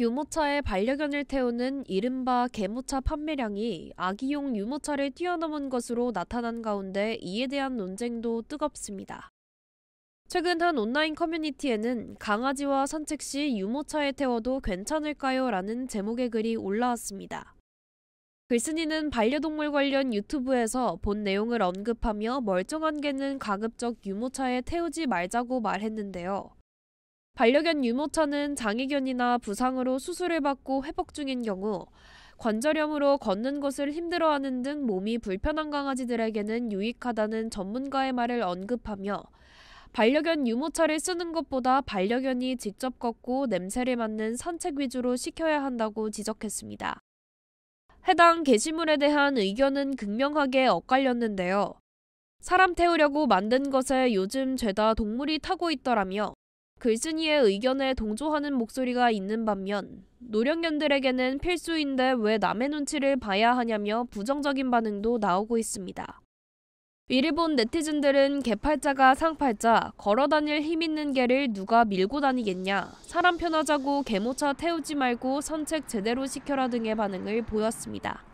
유모차에 반려견을 태우는 이른바 개모차 판매량이 아기용 유모차를 뛰어넘은 것으로 나타난 가운데 이에 대한 논쟁도 뜨겁습니다. 최근 한 온라인 커뮤니티에는 강아지와 산책 시 유모차에 태워도 괜찮을까요? 라는 제목의 글이 올라왔습니다. 글쓴이는 반려동물 관련 유튜브에서 본 내용을 언급하며 멀쩡한 개는 가급적 유모차에 태우지 말자고 말했는데요. 반려견 유모차는 장애견이나 부상으로 수술을 받고 회복 중인 경우 관절염으로 걷는 것을 힘들어하는 등 몸이 불편한 강아지들에게는 유익하다는 전문가의 말을 언급하며 반려견 유모차를 쓰는 것보다 반려견이 직접 걷고 냄새를 맡는 산책 위주로 시켜야 한다고 지적했습니다. 해당 게시물에 대한 의견은 극명하게 엇갈렸는데요. 사람 태우려고 만든 것에 요즘 죄다 동물이 타고 있더라며 글쓴이의 의견에 동조하는 목소리가 있는 반면 노령견들에게는 필수인데 왜 남의 눈치를 봐야 하냐며 부정적인 반응도 나오고 있습니다. 이를 본 네티즌들은 개팔자가 상팔자, 걸어다닐 힘 있는 개를 누가 밀고 다니겠냐, 사람 편하자고 개모차 태우지 말고 선책 제대로 시켜라 등의 반응을 보였습니다.